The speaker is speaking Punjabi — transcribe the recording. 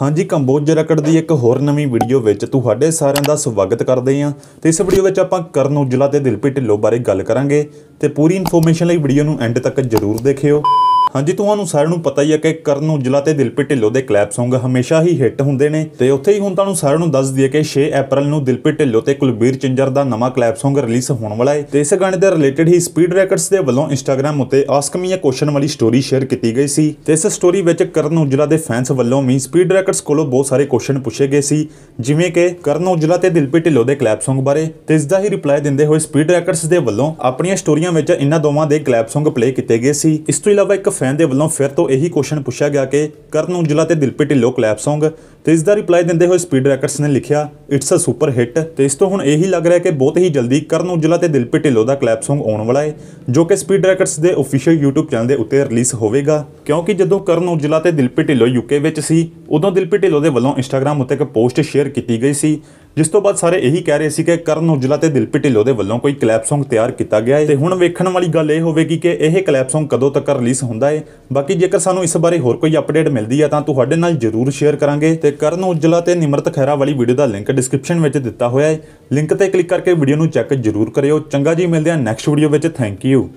ਹਾਂਜੀ ਕੰਬੋਜ ਰਕੜ ਦੀ ਇੱਕ ਹੋਰ ਨਵੀਂ ਵੀਡੀਓ ਵਿੱਚ ਤੁਹਾਡੇ ਸਾਰਿਆਂ ਦਾ ਸਵਾਗਤ ਕਰਦੇ ਹਾਂ ਤੇ ਇਸ ਵੀਡੀਓ ਵਿੱਚ ਆਪਾਂ ਕਰਨ ਔਜਲਾ ਤੇ ਦਿਲਪ੍ਰੀਤ ਢਿੱਲੋਂ ਬਾਰੇ ਗੱਲ ਕਰਾਂਗੇ ਤੇ ਪੂਰੀ ਇਨਫੋਰਮੇਸ਼ਨ ਲਈ ਵੀਡੀਓ ਨੂੰ ਐਂਡ ਤੱਕ ਜ਼ਰੂਰ ਦੇਖਿਓ ਹਾਂਜੀ ਤੁਹਾਨੂੰ ਸਾਰਿਆਂ ਨੂੰ ਪਤਾ ਹੀ ਹੈ ਕਿ ਕਰਨ ਔਜਲਾ ਤੇ ਦਿਲਪ੍ਰੀਤ ਢਿੱਲੋਂ ਦੇ ਕਲੈਪ Song ਹਮੇਸ਼ਾ ਹੀ ਹਿੱਟ ਹੁੰਦੇ ਨੇ ਤੇ ਉੱਥੇ ਹੀ ਹੁਣ ਤੁਹਾਨੂੰ ਸਾਰਿਆਂ ਨੂੰ ਦੱਸ ਦਈਏ ਕਿ 6 ਅਪ੍ਰੈਲ ਨੂੰ ਦਿਲਪ੍ਰੀਤ ਢਿੱਲੋਂ ਤੇ ਕੁਲਬੀਰ ਚਿੰਜਰ ਦਾ ਨਵਾਂ ਕਲੈਪ Song ਰਿਲੀਜ਼ ਹੋਣ ਵਾਲਾ ਹੈ ਤੇ ਇਸ ਗਾਣੇ ਦੇ ਰਿਲੇਟਡ ਹੀ ਸਪੀਡ ਰੈਕਰਡਸ ਦੇ ਵੱਲੋਂ ਇੰਸਟਾਗ੍ਰam ਉੱਤੇ ਆਸਕ ਮੀ ਅ ਕੁਐਸਚਨ ਵਾਲੀ ਸਟੋਰੀ ਸ਼ੇਅਰ ਕੀਤੀ ਗਈ ਸੀ ਤੇ ਇਸ ਸਟੋਰੀ ਵਿੱਚ ਕਰਨ ਔਜਲਾ ਦੇ ਫੈਨਸ ਵੱਲੋਂ ਵੀ ਸਪੀਡ ਰੈਕਰਡਸ ਕੋਲੋਂ ਬਹੁਤ ਸਾਰੇ ਕੁਐਸਚਨ ਪੁੱਛੇ ਗਏ ਸੀ ਜਿਵੇਂ ਕਿ ਕਰਨ ਔਜਲਾ ਤੇ ਦਿਲਪ੍ਰੀਤ ਢਿੱਲੋਂ ਦੇ ਕਲੈਪ Song ਬਾਰੇ ਤੇ ਇਸ ਦਾ ਹੀ ਰਿਪਲਾਈ ਦਿੰਦੇ ਹੋਏ ਸਪੀਡ ਰੈਕਰਡਸ ਦੇ ਵੱਲੋਂ ਆਪਣੀਆਂ ਸਟੋਰੀਆਂ ਵਿੱਚ ਇਨ੍ਹਾਂ ਦੋਵਾਂ ਦੇ ਕਲੈਪ Song ਪਲੇ ਕੀਤੇ ਗਏ ਸੀ ਇਸ ਤੋਂ ਇਲਾਵਾ ਇੱਕ ਫੈਨ ਦੇ ਵੱਲੋਂ ਫਿਰ ਤੋਂ ਇਹੀ ਕੁਐਸਚਨ ਪੁੱਛਿਆ ਗਿਆ ਕਿ ਕਰਨ ਔਜਲਾ ਤੇ ਦਿਲਪ੍ਰੀਤ ਢਿੱਲੋਂ ਕਲੈਪ Song ਤੇ ਇਸ ਦਾ ਰਿਪਲਾਈ ਦਿੰਦੇ ਹੋਏ ਸਪੀਡ ਰੈਕਰਡਸ ਨੇ ਲਿਖਿਆ ਇਟਸ ਅ ਸੁਪਰ ਹਿੱਟ ਤੇ ਇਸ ਤੋਂ ਹੁਣ ਇਹੀ ਲੱਗ ਰਿਹਾ ਕਿ ਬਹੁਤ ਹੀ ਜਲਦੀ ਕਰਨ ਔਜਲਾ ਤੇ ਦਿਲਪ੍ਰੀਤ ਢਿੱਲੋਂ ਦਾ ਕਲੈਪ Song ਆਉਣ ਵਾਲਾ ਹੈ ਜੋ ਕਿ ਸਪੀਡ ਰੈਕਰਡਸ ਦੇ ਅਫੀਸ਼ੀਅਲ YouTube ਚੈਨਲ ਦੇ ਉੱਤੇ ਰਿਲੀਜ਼ ਹੋਵੇਗਾ ਕਿਉਂਕਿ ਜਦੋਂ ਕਰਨ ਔਜਲਾ ਤੇ ਦਿਲਪ੍ਰੀਤ ਢਿੱਲੋਂ ਯੂਕੇ ਵਿੱਚ ਸੀ ਉਦੋਂ ਦਿਲਪ੍ਰੀਤ ਢਿੱਲੋਂ ਦੇ ਵੱਲੋਂ Instagram ਉੱਤੇ ਇੱਕ ਪੋਸਟ ਸ਼ੇਅਰ ਕੀਤੀ ਗਈ ਸੀ ਜਿਸ ਤੋਂ ਬਾਅਦ ਸਾਰੇ ਇਹੀ ਕਹਿ ਰਹੇ ਸੀ ਕਿ ਕਰਨ ਉਜਲਾ ਤੇ ਦਿਲਪ੍ਰੀਤ ਢਿੱਲੋਂ ਦੇ ਵੱਲੋਂ ਕੋਈ ਕਲੈਪ Song ਤਿਆਰ ਕੀਤਾ ਗਿਆ ਹੈ ਤੇ ਹੁਣ ਵੇਖਣ ਵਾਲੀ ਗੱਲ ਇਹ ਹੋਵੇਗੀ ਕਿ ਇਹ ਕਲੈਪ Song ਕਦੋਂ ਤੱਕ ਰਿਲੀਜ਼ ਹੁੰਦਾ ਹੈ ਬਾਕੀ ਜੇਕਰ ਸਾਨੂੰ ਇਸ ਬਾਰੇ ਹੋਰ ਕੋਈ ਅਪਡੇਟ ਮਿਲਦੀ ਹੈ ਤਾਂ ਤੁਹਾਡੇ ਨਾਲ ਜ਼ਰੂਰ ਸ਼ੇਅਰ ਕਰਾਂਗੇ ਤੇ ਕਰਨ ਉਜਲਾ ਤੇ ਨਿਮਰਤ ਖੈਰਾ ਵਾਲੀ ਵੀਡੀਓ ਦਾ ਲਿੰਕ ਡਿਸਕ੍ਰਿਪਸ਼ਨ ਵਿੱਚ ਦਿੱਤਾ ਹੋਇਆ ਹੈ ਲਿੰਕ ਤੇ ਕਲਿੱਕ ਕਰਕੇ ਵੀਡੀਓ ਨੂੰ ਚੈੱਕ ਜ਼ਰੂਰ ਕਰਿਓ ਚੰਗਾ ਜੀ ਮਿਲਦੇ ਹਾਂ ਨੈਕਸਟ ਵੀਡੀਓ ਵਿੱਚ ਥੈਂਕ ਯੂ